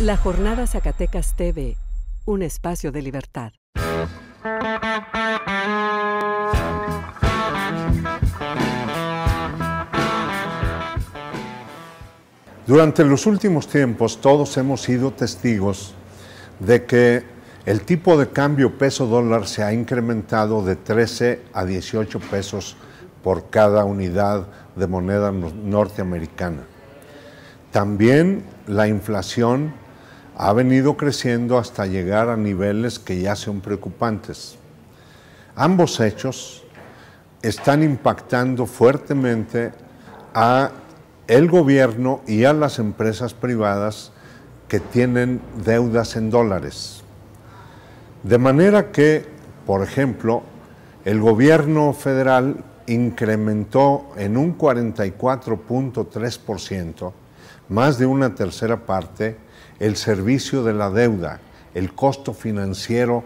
La Jornada Zacatecas TV, un espacio de libertad. Durante los últimos tiempos todos hemos sido testigos de que el tipo de cambio peso dólar se ha incrementado de 13 a 18 pesos por cada unidad de moneda norteamericana. También la inflación ha venido creciendo hasta llegar a niveles que ya son preocupantes. Ambos hechos están impactando fuertemente a el gobierno y a las empresas privadas que tienen deudas en dólares. De manera que, por ejemplo, el gobierno federal incrementó en un 44.3% más de una tercera parte el servicio de la deuda, el costo financiero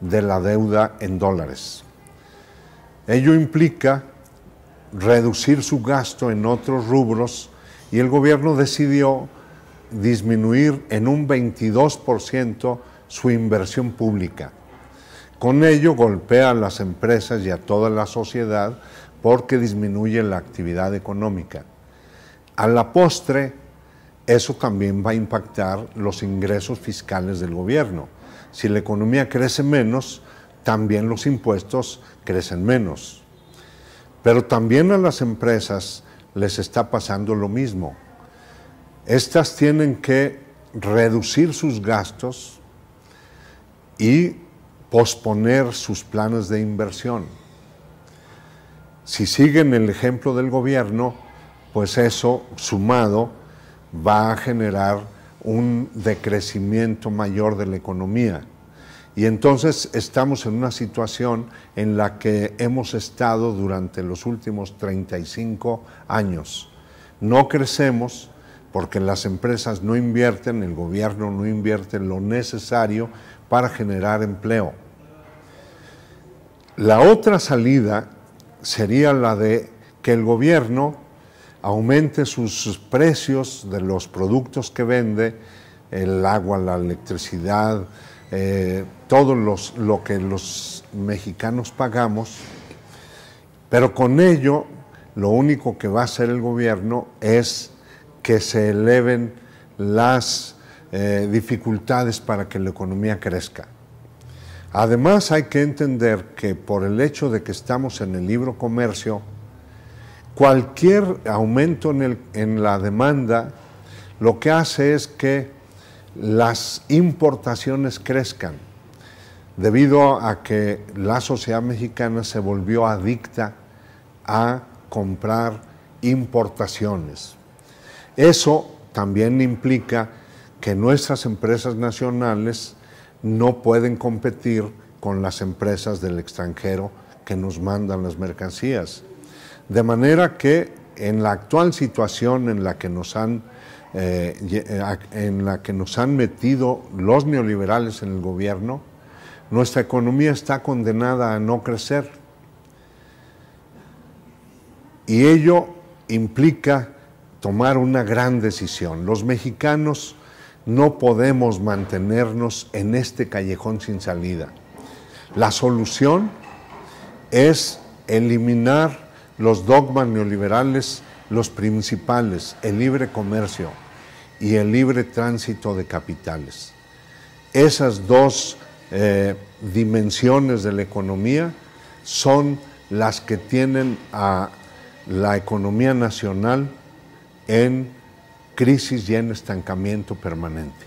de la deuda en dólares. Ello implica reducir su gasto en otros rubros y el gobierno decidió disminuir en un 22% su inversión pública. Con ello golpea a las empresas y a toda la sociedad porque disminuye la actividad económica. A la postre, eso también va a impactar los ingresos fiscales del gobierno. Si la economía crece menos, también los impuestos crecen menos. Pero también a las empresas les está pasando lo mismo. Estas tienen que reducir sus gastos y posponer sus planes de inversión. Si siguen el ejemplo del gobierno, pues eso sumado va a generar un decrecimiento mayor de la economía. Y entonces estamos en una situación en la que hemos estado durante los últimos 35 años. No crecemos porque las empresas no invierten, el gobierno no invierte lo necesario para generar empleo. La otra salida sería la de que el gobierno aumente sus precios de los productos que vende, el agua, la electricidad, eh, todo los, lo que los mexicanos pagamos, pero con ello lo único que va a hacer el gobierno es que se eleven las eh, dificultades para que la economía crezca. Además hay que entender que por el hecho de que estamos en el libro comercio, Cualquier aumento en, en la demanda lo que hace es que las importaciones crezcan debido a que la sociedad mexicana se volvió adicta a comprar importaciones. Eso también implica que nuestras empresas nacionales no pueden competir con las empresas del extranjero que nos mandan las mercancías. De manera que en la actual situación en la que nos han, eh, eh, en la que nos han metido los neoliberales en el gobierno, nuestra economía está condenada a no crecer. Y ello implica tomar una gran decisión. Los mexicanos no podemos mantenernos en este callejón sin salida. La solución es eliminar los dogmas neoliberales, los principales, el libre comercio y el libre tránsito de capitales. Esas dos eh, dimensiones de la economía son las que tienen a la economía nacional en crisis y en estancamiento permanente.